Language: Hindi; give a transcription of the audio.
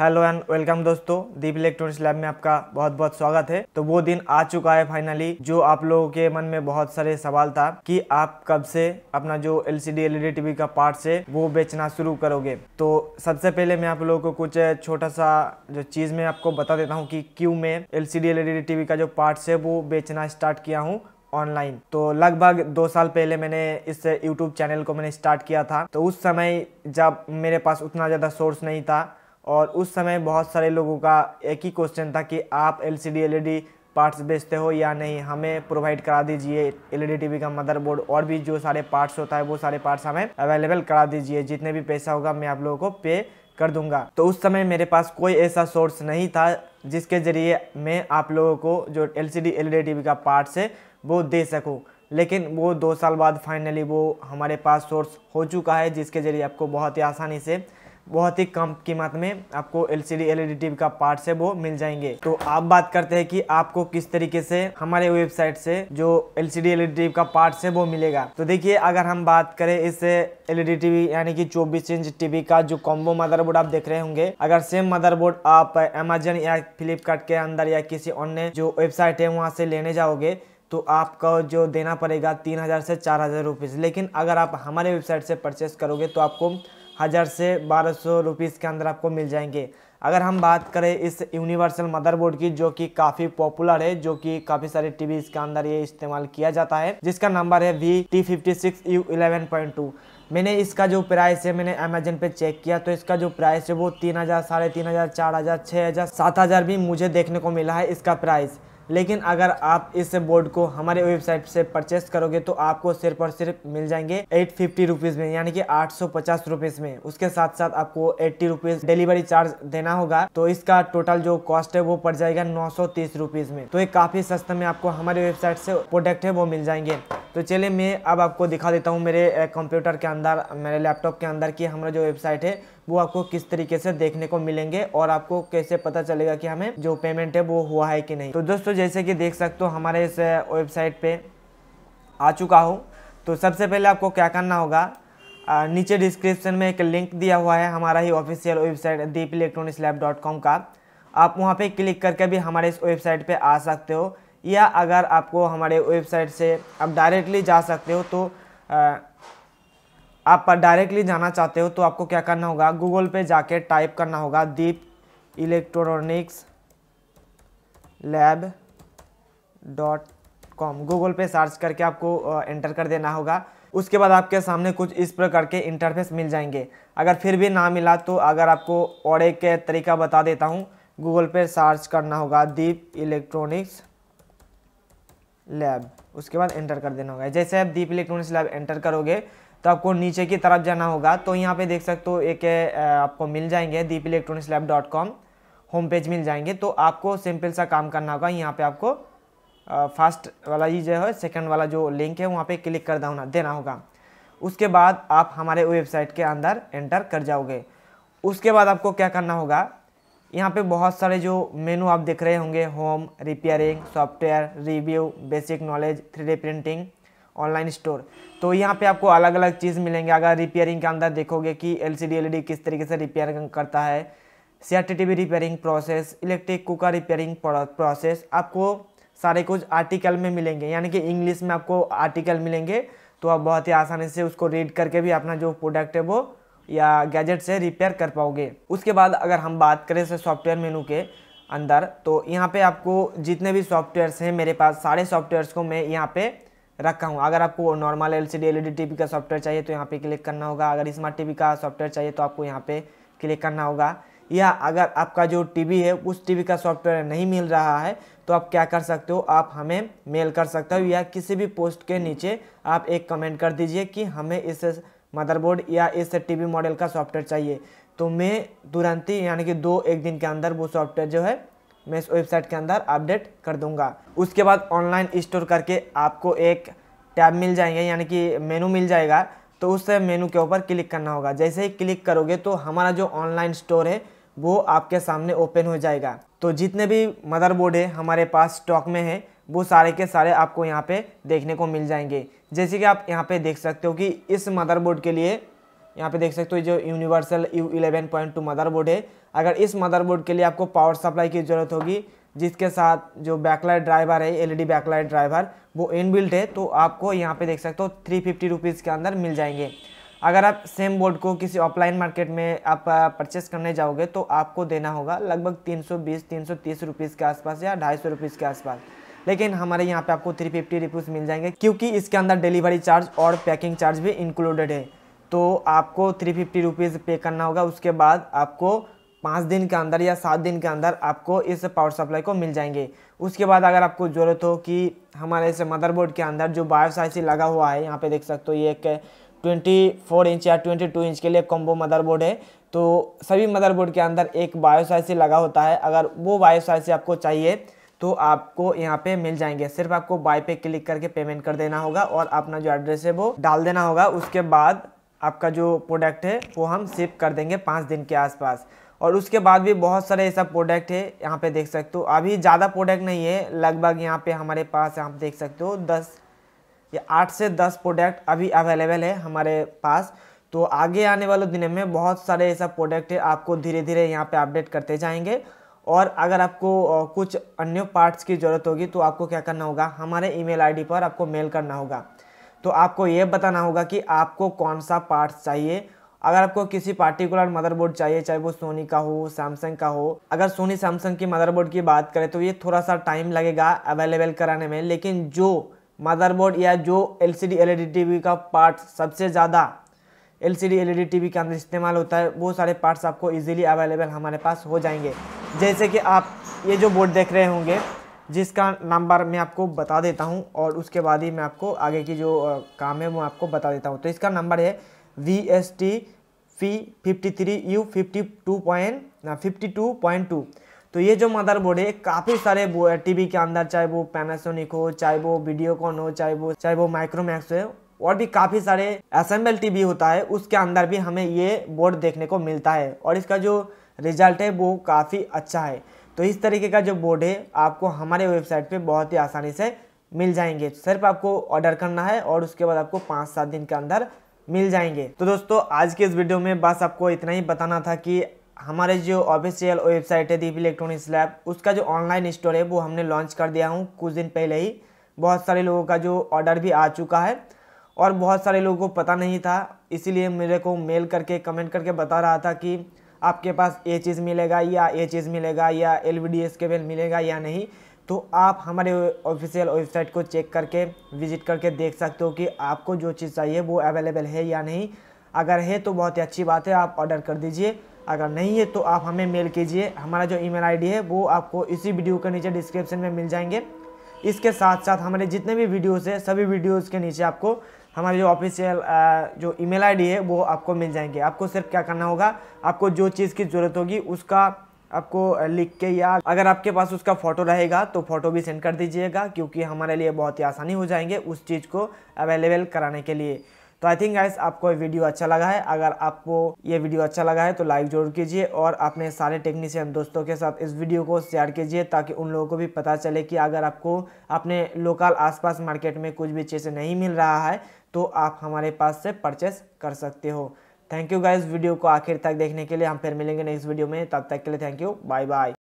हेलो एंड वेलकम दोस्तों दीप इलेक्ट्रॉनिक्स लैब में आपका बहुत बहुत स्वागत है तो वो दिन आ चुका है फाइनली जो आप लोगों के मन में बहुत सारे सवाल था कि आप कब से अपना जो एलसीडी एलईडी टीवी का पार्ट है वो बेचना शुरू करोगे तो सबसे पहले मैं आप लोगों को कुछ छोटा सा जो चीज़ मैं आपको बता देता हूँ कि क्यूँ मैं एल सी टीवी का जो पार्ट है वो बेचना स्टार्ट किया हूँ ऑनलाइन तो लगभग दो साल पहले मैंने इस यूट्यूब चैनल को मैंने स्टार्ट किया था तो उस समय जब मेरे पास उतना ज़्यादा सोर्स नहीं था और उस समय बहुत सारे लोगों का एक ही क्वेश्चन था कि आप एल सी डी पार्ट्स बेचते हो या नहीं हमें प्रोवाइड करा दीजिए एलईडी टीवी e का मदरबोर्ड और भी जो सारे पार्ट्स होता है वो सारे पार्ट्स हमें अवेलेबल करा दीजिए जितने भी पैसा होगा मैं आप लोगों को पे कर दूंगा तो उस समय मेरे पास कोई ऐसा सोर्स नहीं था जिसके ज़रिए मैं आप लोगों को जो एल सी टीवी का पार्ट्स है वो दे सकूँ लेकिन वो दो साल बाद फाइनली वो हमारे पास सोर्स हो चुका है जिसके ज़रिए आपको बहुत ही आसानी से बहुत ही कम कीमत में आपको एल सी e टीवी का पार्ट है वो मिल जाएंगे तो आप बात करते हैं कि आपको किस तरीके से हमारे वेबसाइट से जो एल सी e टीवी का पार्ट है वो मिलेगा तो देखिए अगर हम बात करें इस एलईडी e टीवी यानी कि 24 इंच टीवी का जो कॉम्बो मदरबोर्ड आप देख रहे होंगे अगर सेम मदरबोर्ड आप अमेजन या फ्लिपकार्ट के अंदर या किसी अन्य जो वेबसाइट है वहाँ से लेने जाओगे तो आपका जो देना पड़ेगा तीन हज़ार से चार हज़ार रुपीज़ लेकिन अगर आप हमारे वेबसाइट से परचेस करोगे तो आपको हज़ार से बारह सौ रुपीज़ के अंदर आपको मिल जाएंगे अगर हम बात करें इस यूनिवर्सल मदरबोर्ड की जो कि काफ़ी पॉपुलर है जो कि काफ़ी सारे टीवी के अंदर ये इस्तेमाल किया जाता है जिसका नंबर है V T fifty six U eleven point two मैंने इसका जो प्राइस है मैंने अमेजन पे चेक किया तो इसका जो प्राइस है वो तीन हज़ार साढ़े तीन हज़ार चार हज़ार छः हज़ार सात हज़ार भी मुझे देखने को मिला है इसका प्राइस लेकिन अगर आप इस बोर्ड को हमारे वेबसाइट से परचेस करोगे तो आपको सिर्फ और सिर्फ मिल जाएंगे एट फिफ्टी रुपीज में यानी कि आठ सौ पचास रुपीज में उसके साथ साथ आपको एट्टी रुपीज डिलीवरी चार्ज देना होगा तो इसका टोटल जो कॉस्ट है वो पड़ जाएगा नौ सौ तीस रुपीज में तो ये काफी सस्ते में आपको हमारे वेबसाइट से प्रोडक्ट है वो मिल जाएंगे तो चलिए मैं अब आपको दिखा देता हूँ मेरे कंप्यूटर के अंदर मेरे लैपटॉप के अंदर की हमारा जो वेबसाइट है वो आपको किस तरीके से देखने को मिलेंगे और आपको कैसे पता चलेगा कि हमें जो पेमेंट है वो हुआ है कि नहीं तो दोस्तों जैसे कि देख सकते हो हमारे इस वेबसाइट पे आ चुका हूँ तो सबसे पहले आपको क्या करना होगा आ, नीचे डिस्क्रिप्शन में एक लिंक दिया हुआ है हमारा ही official website Deep electronics lab dot com का आप वहाँ पे क्लिक करके भी हमारे इस वेबसाइट पे आ सकते हो या अगर आपको हमारे वेबसाइट से आप डायरेक्टली जा सकते हो तो आ, आप डायरेक्टली जाना चाहते हो तो आपको क्या करना होगा गूगल पे जाके टाइप करना होगा Deep electronics lab dot com Google पे सर्च करके आपको एंटर कर देना होगा उसके बाद आपके सामने कुछ इस प्रकार के इंटरफेस मिल जाएंगे अगर फिर भी ना मिला तो अगर आपको और एक तरीका बता देता हूँ गूगल पे सर्च करना होगा दीप इलेक्ट्रॉनिक्स लैब उसके बाद एंटर कर देना होगा जैसे आप दीप इलेक्ट्रॉनिक्स लैब एंटर करोगे तो आपको नीचे की तरफ जाना होगा तो यहाँ पे देख सकते हो एक आपको मिल जाएंगे Deep electronics lab dot com home page मिल जाएंगे तो आपको सिंपल सा काम करना होगा यहाँ पे आपको फर्स्ट वाला ये जो है सेकंड वाला जो लिंक है वहाँ पे क्लिक कर होना देना होगा उसके बाद आप हमारे वेबसाइट के अंदर एंटर कर जाओगे उसके बाद आपको क्या करना होगा यहाँ पे बहुत सारे जो मेनू आप देख रहे होंगे home repairing software review basic knowledge three printing online store तो यहाँ पे आपको अलग अलग चीज़ मिलेंगे अगर रिपेयरिंग के अंदर देखोगे कि एल सी e किस तरीके से रिपेयरिंग करता है आर repairing process electric cooker repairing process आपको सारे कुछ आर्टिकल में मिलेंगे यानी कि इंग्लिश में आपको आर्टिकल मिलेंगे तो आप बहुत ही आसानी से उसको रीड करके भी अपना जो प्रोडक्ट है वो या गैजेट से रिपेयर कर पाओगे उसके बाद अगर हम बात करें से सॉफ्टवेयर मेनू के अंदर तो यहाँ पे आपको जितने भी सॉफ्टवेयर्स हैं मेरे पास सारे सॉफ्टवेयर्स को मैं यहाँ पे रखा हूँ अगर आपको normal L C D TV का सॉफ्टवेयर चाहिए तो यहाँ पे क्लिक करना होगा अगर स्मार्ट टीवी का सॉफ्टवेयर चाहिए तो आपको यहाँ पे क्लिक करना होगा या अगर आपका जो टीवी है उस टीवी का सॉफ्टवेयर नहीं मिल रहा है तो आप क्या कर सकते हो आप हमें मेल कर सकते हो या किसी भी पोस्ट के नीचे आप एक कमेंट कर दीजिए कि हमें इस मदरबोर्ड या इस टी मॉडल का सॉफ्टवेयर चाहिए तो मैं तुरंत ही यानी कि दो एक दिन के अंदर वो सॉफ्टवेयर जो है मैं इस वेबसाइट के अंदर अपडेट कर दूंगा उसके बाद ऑनलाइन स्टोर करके आपको एक टैब मिल जाएंगे यानी कि मेनू मिल जाएगा तो उस मेनू के ऊपर क्लिक करना होगा जैसे ही क्लिक करोगे तो हमारा जो ऑनलाइन स्टोर है वो आपके सामने ओपन हो जाएगा तो जितने भी मदरबोर्ड है हमारे पास स्टॉक में है वो सारे के सारे आपको यहाँ पे देखने को मिल जाएंगे जैसे कि आप यहाँ पे देख सकते हो कि इस मदरबोर्ड के लिए यहाँ पे देख सकते हो जो universal U eleven point two motherboard है अगर इस मदरबोर्ड के लिए आपको पावर सप्लाई की ज़रूरत होगी जिसके साथ जो बैकलाइट ड्राइवर है एलईडी बैकलाइट ड्राइवर वो इनबिल्ट है तो आपको यहाँ पे देख सकते हो थ्री फिफ्टी रुपीज़ के अंदर मिल जाएंगे अगर आप सेम बोर्ड को किसी ऑफलाइन मार्केट में आप परचेस करने जाओगे तो आपको देना होगा लगभग 320 330 रुपीस के आसपास या ढाई सौ रुपीज़ के आसपास लेकिन हमारे यहाँ पे आपको 350 फिफ्टी मिल जाएंगे क्योंकि इसके अंदर डिलीवरी चार्ज और पैकिंग चार्ज भी इंक्लूडेड है तो आपको थ्री फिफ्टी रुपीज़ पे करना होगा उसके बाद आपको पाँच दिन के अंदर या सात दिन के अंदर आपको इस पावर सप्लाई को मिल जाएंगे उसके बाद अगर आपको ज़रूरत हो कि हमारे इस मदरबोर्ड के अंदर जो बायो साइसी लगा हुआ है यहाँ पे देख सकते हो ये एक 24 इंच या 22 इंच के लिए कॉम्बो मदरबोर्ड है तो सभी मदरबोर्ड के अंदर एक बायो साइसी लगा होता है अगर वो बायो साइसी आपको चाहिए तो आपको यहाँ पे मिल जाएंगे सिर्फ आपको बाय पे क्लिक करके पेमेंट कर देना होगा और अपना जो एड्रेस है वो डाल देना होगा उसके बाद आपका जो प्रोडक्ट है वो हम सेव कर देंगे पाँच दिन के आसपास और उसके बाद भी बहुत सारे ऐसा प्रोडक्ट है यहाँ पे देख सकते हो अभी ज़्यादा प्रोडक्ट नहीं है लगभग यहाँ पे हमारे पास आप देख सकते हो दस या आठ से दस प्रोडक्ट अभी अवेलेबल है हमारे पास तो आगे आने वाले दिनों में बहुत सारे ऐसा प्रोडक्ट है आपको धीरे धीरे यहाँ पर अपडेट करते जाएंगे और अगर आपको कुछ अन्य पार्ट्स की ज़रूरत होगी तो आपको क्या करना होगा हमारे ईमेल आईडी पर आपको मेल करना होगा तो आपको ये बताना होगा कि आपको कौन सा पार्ट्स चाहिए अगर आपको किसी पार्टिकुलर मदरबोर्ड चाहिए चाहे वो सोनी का हो सैमसंग का हो अगर सोनी सैमसंग की मदरबोर्ड की बात करें तो ये थोड़ा सा टाइम लगेगा अवेलेबल कराने में लेकिन जो मदरबोर्ड या जो L C D L E D T V का पार्ट सबसे ज़्यादा L C D L E e D T V के अंदर इस्तेमाल होता है वो सारे पार्ट्स आपको ईजिली अवेलेबल हमारे पास हो जाएंगे जैसे कि आप ये जो बोर्ड देख रहे होंगे जिसका नंबर मैं आपको बता देता हूँ और उसके बाद ही मैं आपको आगे की जो काम है वो आपको बता देता हूँ तो इसका नंबर है वी एस टी फी fifty three U fifty two point fifty two point two तो ये जो मदरबोर्ड है काफ़ी सारे टीवी के अंदर चाहे वो पैनासोनिक हो चाहे वो वीडियोकॉन हो चाहे वो चाहे वो माइक्रोमैक्स हो और भी काफ़ी सारे असेंबल टीवी होता है उसके अंदर भी हमें ये बोर्ड देखने को मिलता है और इसका जो रिजल्ट है वो काफ़ी अच्छा है तो इस तरीके का जो बोर्ड है आपको हमारे वेबसाइट पे बहुत ही आसानी से मिल जाएंगे सिर्फ आपको ऑर्डर करना है और उसके बाद आपको पाँच सात दिन के अंदर मिल जाएंगे तो दोस्तों आज के इस वीडियो में बस आपको इतना ही बताना था कि हमारे जो ऑफिशियल वेबसाइट है दीप इलेक्ट्रॉनिक्स लैब उसका जो ऑनलाइन स्टोर है वो हमने लॉन्च कर दिया हूँ कुछ दिन पहले ही बहुत सारे लोगों का जो ऑर्डर भी आ चुका है और बहुत सारे लोगों को पता नहीं था इसीलिए मेरे को मेल करके कमेंट करके बता रहा था कि आपके पास ये चीज़ मिलेगा या ये चीज़ मिलेगा या एल वी केबल मिलेगा या नहीं तो आप हमारे ऑफिशियल वेबसाइट को चेक करके विजिट करके देख सकते हो कि आपको जो चीज़ चाहिए वो अवेलेबल है या नहीं अगर है तो बहुत ही अच्छी बात है आप ऑर्डर कर दीजिए अगर नहीं है तो आप हमें मेल कीजिए हमारा जो ईमेल आईडी है वो आपको इसी वीडियो के नीचे डिस्क्रिप्शन में मिल जाएंगे इसके साथ साथ हमारे जितने भी वीडियोज़ हैं सभी वीडियोज़ के नीचे आपको हमारे जो ऑफिशियल जो ईमेल आईडी है वो आपको मिल जाएंगे आपको सिर्फ क्या करना होगा आपको जो चीज़ की ज़रूरत होगी उसका आपको लिख के या अगर आपके पास उसका फ़ोटो रहेगा तो फ़ोटो भी सेंड कर दीजिएगा क्योंकि हमारे लिए बहुत ही आसानी हो जाएंगे उस चीज़ को अवेलेबल कराने के लिए तो आई थिंक गाइस आपको ये वीडियो अच्छा लगा है अगर आपको ये वीडियो अच्छा लगा है तो लाइक जरूर कीजिए और अपने सारे टेक्नीशियन दोस्तों के साथ इस वीडियो को शेयर कीजिए ताकि उन लोगों को भी पता चले कि अगर आपको अपने लोकल आसपास मार्केट में कुछ भी चीज़ें नहीं मिल रहा है तो आप हमारे पास से परचेस कर सकते हो थैंक यू गाइज वीडियो को आखिर तक देखने के लिए हम फिर मिलेंगे नेक्स्ट वीडियो में तब तक के लिए थैंक यू बाय बाय